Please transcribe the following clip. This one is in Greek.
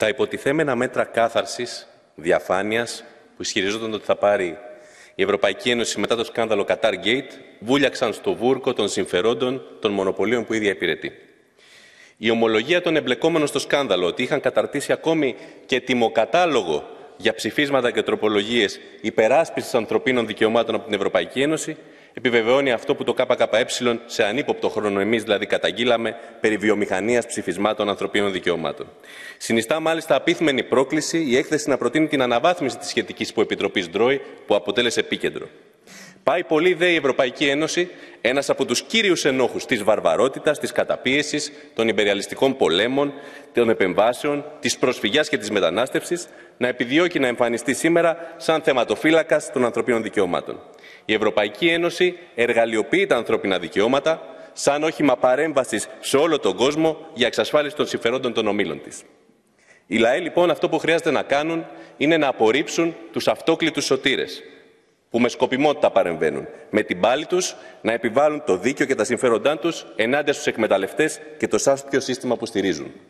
Τα υποτιθέμενα μέτρα κάθαρσης, διαφάνειας, που ισχυριζόταν ότι θα πάρει η Ευρωπαϊκή Ένωση μετά το σκάνδαλο Qatar Gate, βούλιαξαν στο βούρκο των συμφερόντων των μονοπωλίων που ήδη υπηρετεί. Η ομολογία των εμπλεκόμενων στο σκάνδαλο ότι είχαν καταρτήσει ακόμη και τιμοκατάλογο για ψηφίσματα και τροπολογίες υπεράσπισης ανθρωπίνων δικαιωμάτων από την Ευρωπαϊκή Ένωση Επιβεβαιώνει αυτό που το ΚΚΕ σε ανύποπτο χρόνο εμείς δηλαδή καταγγείλαμε περί βιομηχανίας ψηφισμάτων ανθρωπίνων δικαιωμάτων. Συνιστά μάλιστα απίθμενη πρόκληση η έκθεση να προτείνει την αναβάθμιση της σχετικής υποεπιτροπή ΔΡΟΗ που αποτέλεσε επίκεντρο. Πάει πολύ δε η Ευρωπαϊκή Ένωση, ένας από τους κύριους ενόχους της βαρβαρότητας, της καταπίεσης, των υπεριαλιστικών πολέμων, των επεμβάσεων, της προσφυγιάς και της μετανάστευσης, να επιδιώκει να εμφανιστεί σήμερα σαν θεματοφύλακας των ανθρωπίνων δικαιωμάτων. Η Ευρωπαϊκή Ένωση εργαλειοποιεί τα ανθρώπινα δικαιώματα σαν όχημα παρέμβασης σε όλο τον κόσμο για εξασφάλιση των συμφερόντων των ομίλων της. Οι λαοί λοιπόν αυτό που χρειάζεται να κάνουν είναι να απορρίψουν τους αυτόκλητους σωτήρες που με σκοπιμότητα παρεμβαίνουν, με την πάλη τους να επιβάλλουν το δίκαιο και τα συμφέροντά τους ενάντια στους εκμεταλλευτές και το σάστιο σύστημα που στηρίζουν.